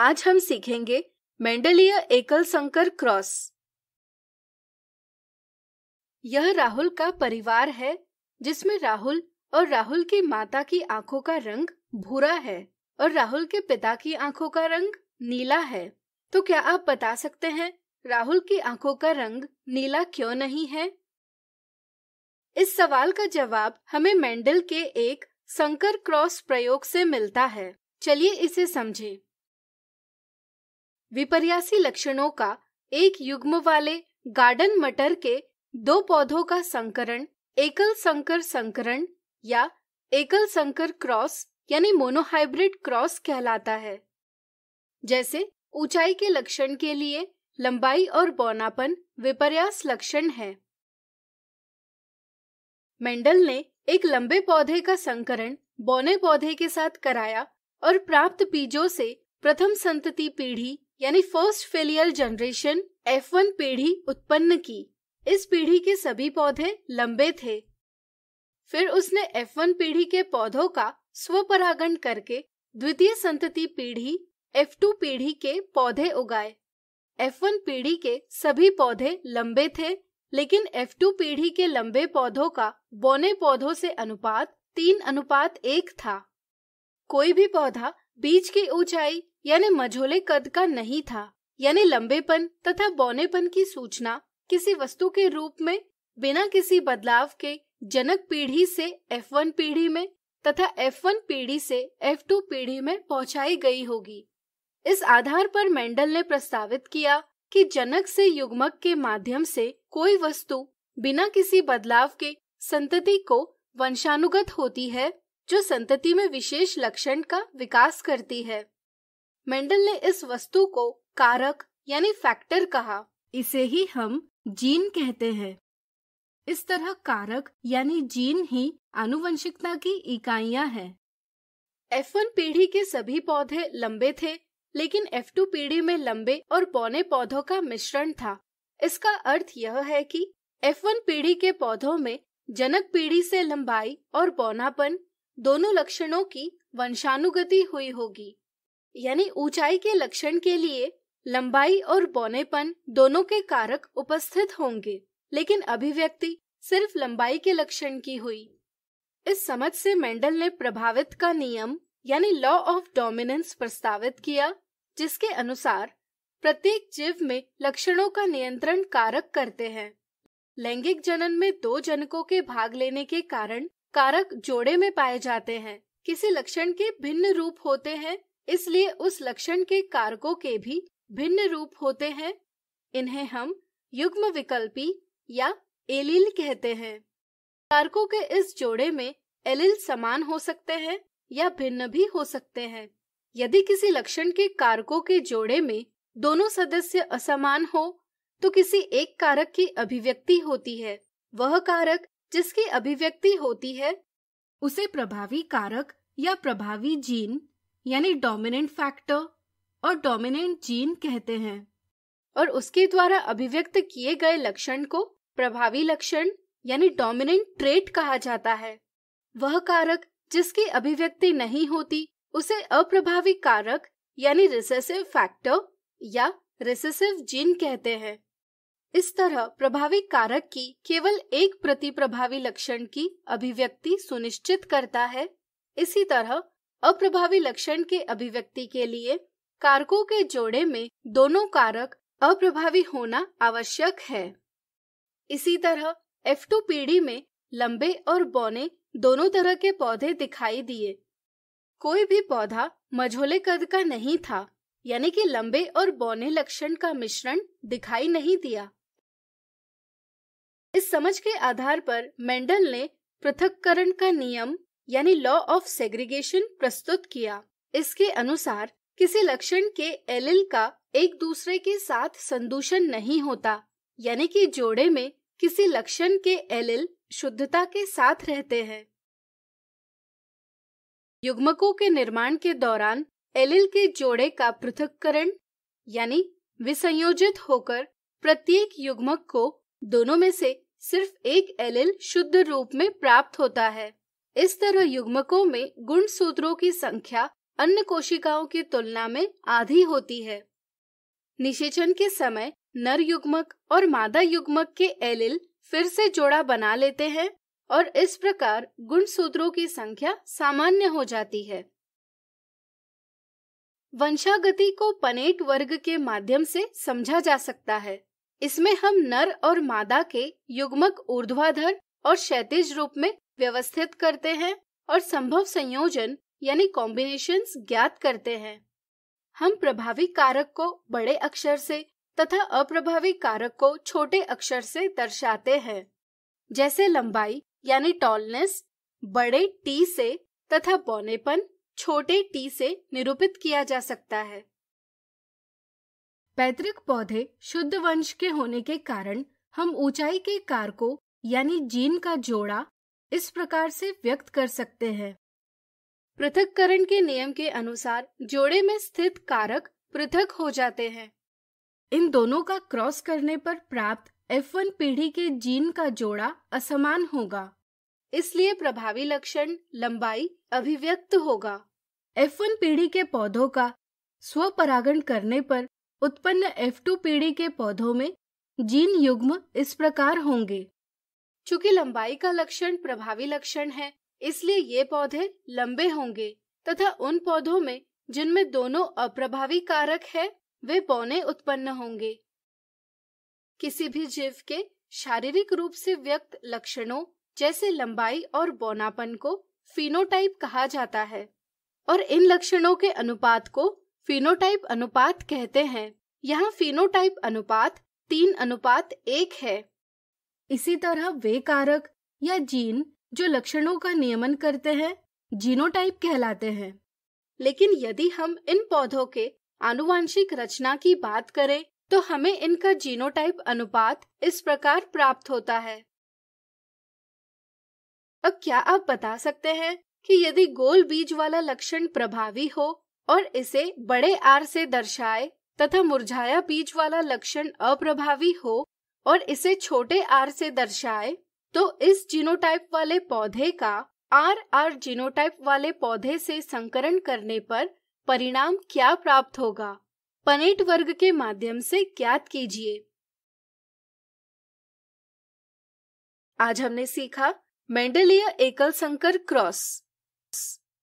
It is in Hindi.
आज हम सीखेंगे मेंडलीय एकल संकर क्रॉस यह राहुल का परिवार है जिसमें राहुल और राहुल की माता की आंखों का रंग भूरा है और राहुल के पिता की आंखों का रंग नीला है तो क्या आप बता सकते हैं राहुल की आंखों का रंग नीला क्यों नहीं है इस सवाल का जवाब हमें मेंडल के एक संकर क्रॉस प्रयोग से मिलता है चलिए इसे समझें। विपर्यासी लक्षणों का एक युग्म वाले गार्डन मटर के दो पौधों का संकरण एकल संकर संकरण या एकल संकर क्रॉस यानी मोनोहाइब्रिड क्रॉस कहलाता है जैसे ऊंचाई के लक्षण के लिए लंबाई और बौनापन विपर्यास लक्षण है मेंडल ने एक लंबे पौधे का संकरण बौने पौधे के साथ कराया और प्राप्त बीजों से प्रथम संतति पीढ़ी यानी first failure generation F one पीढ़ी उत्पन्न की इस पीढ़ी के सभी पौधे लंबे थे फिर उसने F1 पीढ़ी के पौधों का स्वपरागण करके द्वितीय संतति पीढ़ी F2 पीढ़ी के पौधे उगाए एफ वन पीढ़ी के सभी पौधे लंबे थे लेकिन एफ टू पीढ़ी के लंबे पौधों का बौने पौधों से अनुपात तीन अनुपात एक था कोई भी पौधा बीज की ऊंचाई यानी मझोले कद का नहीं था यानी लंबेपन तथा बौनेपन की सूचना किसी वस्तु के रूप में बिना किसी बदलाव के जनक पीढ़ी से F1 पीढ़ी में तथा F1 पीढ़ी से F2 पीढ़ी में पहुंचाई गई होगी इस आधार पर मेंडल ने प्रस्तावित किया कि जनक से युग्मक के माध्यम से कोई वस्तु बिना किसी बदलाव के संतति को वंशानुगत होती है जो संतति में विशेष लक्षण का विकास करती है मेंडल ने इस वस्तु को कारक यानी फैक्टर कहा इसे ही हम जीन कहते हैं इस तरह कारक यानी जीन ही आनुवंशिकता की इकाइयां हैं। F1 पीढ़ी के सभी पौधे लंबे थे लेकिन F2 पीढ़ी में लंबे और पौने पौधों का मिश्रण था इसका अर्थ यह है कि F1 पीढ़ी के पौधों में जनक पीढ़ी से लंबाई और पौनापन दोनों लक्षणों की वंशानुगति हुई होगी यानी ऊंचाई के लक्षण के लिए लंबाई और बौनेपन दोनों के कारक उपस्थित होंगे लेकिन अभिव्यक्ति सिर्फ लंबाई के लक्षण की हुई इस समझ से मेंडल ने प्रभावित का नियम यानी लॉ ऑफ डोमिनेंस प्रस्तावित किया जिसके अनुसार प्रत्येक जीव में लक्षणों का नियंत्रण कारक करते हैं लैंगिक जनन में दो जनकों के भाग लेने के कारण कारक जोड़े में पाए जाते हैं किसी लक्षण के भिन्न रूप होते हैं इसलिए उस लक्षण के कारकों के भी भिन्न रूप होते हैं इन्हें हम युग्म विकल्पी या एलील कहते हैं कारकों के इस जोड़े में एलील समान हो सकते हैं या भिन्न भी हो सकते हैं यदि किसी लक्षण के कारकों के जोड़े में दोनों सदस्य असमान हो तो किसी एक कारक की अभिव्यक्ति होती है वह कारक जिसकी अभिव्यक्ति होती है उसे प्रभावी कारक या प्रभावी जीन यानी डोमिनेंट फैक्टर और डोमिनेंट जीन कहते हैं और उसके द्वारा अभिव्यक्त किए गए लक्षण को प्रभावी लक्षण यानी डोमिनेंट ट्रेट कहा जाता है वह कारक जिसकी अभिव्यक्ति नहीं होती उसे अप्रभावी कारक यानी रिसेसिव फैक्टर या रिसेसिव जीन कहते हैं इस तरह प्रभावी कारक की केवल एक प्रति प्रभावी लक्षण की अभिव्यक्ति सुनिश्चित करता है इसी तरह अप्रभावी लक्षण के अभिव्यक्ति के लिए कारकों के जोड़े में दोनों कारक अप्रभावी होना आवश्यक है इसी तरह एफ टू पीढ़ी में लंबे और बौने दोनों तरह के पौधे दिखाई दिए कोई भी पौधा मझोले कद का नहीं था यानी कि लंबे और बौने लक्षण का मिश्रण दिखाई नहीं दिया इस समझ के आधार पर मेंडल ने पृथककरण का नियम यानी लॉ ऑफ सेग्रीगेशन प्रस्तुत किया इसके अनुसार किसी लक्षण के एलिल का एक दूसरे के साथ संदूषण नहीं होता यानी कि जोड़े में किसी लक्षण के एलिल शुद्धता के साथ रहते हैं युग्मकों के निर्माण के दौरान एलिल के जोड़े का पृथककरण यानी विसंयोजित होकर प्रत्येक युग्मक को दोनों में से सिर्फ एक एलिल शुद्ध रूप में प्राप्त होता है इस तरह युग्मकों में गुण सूत्रों की संख्या अन्य कोशिकाओं की तुलना में आधी होती है निषेचन के समय नर युग्मक और मादा युग्मक के एलिल फिर से जोड़ा बना लेते हैं और इस प्रकार गुण सूत्रों की संख्या सामान्य हो जाती है वंशागति को पनेट वर्ग के माध्यम से समझा जा सकता है इसमें हम नर और मादा के युग्मक ऊर्ध्वाधर और क्षैतिज रूप में व्यवस्थित करते हैं और संभव संयोजन यानी कॉम्बिनेशन ज्ञात करते हैं हम प्रभावी कारक को बड़े अक्षर से तथा अप्रभावी कारक को छोटे अक्षर से दर्शाते हैं जैसे लंबाई यानी टॉलनेस बड़े टी से तथा बौनेपन छोटे टी से निरूपित किया जा सकता है पैतृक पौधे शुद्ध वंश के होने के कारण हम ऊंचाई के कारकों यानी जीन का जोड़ा इस प्रकार से व्यक्त कर सकते हैं पृथककरण के नियम के अनुसार जोड़े में स्थित कारक पृथक हो जाते हैं इन दोनों का क्रॉस करने पर प्राप्त F1 पीढ़ी के जीन का जोड़ा असमान होगा इसलिए प्रभावी लक्षण लंबाई अभिव्यक्त होगा F1 पीढ़ी के पौधों का स्वपरागण करने पर उत्पन्न F2 पीढ़ी के पौधों में जीन युग्म इस प्रकार होंगे चूंकि लंबाई का लक्षण प्रभावी लक्षण है इसलिए ये पौधे लंबे होंगे तथा उन पौधों में जिनमें दोनों अप्रभावी कारक है वे पौने उत्पन्न होंगे किसी भी जीव के शारीरिक रूप से व्यक्त लक्षणों जैसे लंबाई और बौनापन को फिनोटाइप कहा जाता है और इन लक्षणों के अनुपात को फिनोटाइप अनुपात कहते हैं यहाँ फिनोटाइप अनुपात तीन अनुपात एक है इसी तरह वे कारक या जीन जो लक्षणों का नियमन करते हैं जीनोटाइप कहलाते हैं लेकिन यदि हम इन पौधों के आनुवांशिक रचना की बात करें तो हमें इनका जीनोटाइप अनुपात इस प्रकार प्राप्त होता है अब क्या आप बता सकते हैं कि यदि गोल बीज वाला लक्षण प्रभावी हो और इसे बड़े आर से दर्शाए तथा मुरझाया बीज वाला लक्षण अप्रभावी हो और इसे छोटे आर से दर्शाए तो इस जीनोटाइप वाले पौधे का आर आर जीनोटाइप वाले पौधे से संकरण करने पर परिणाम क्या प्राप्त होगा पनेट वर्ग के माध्यम से ज्ञात कीजिए आज हमने सीखा मेंडलीय एकल संकर क्रॉस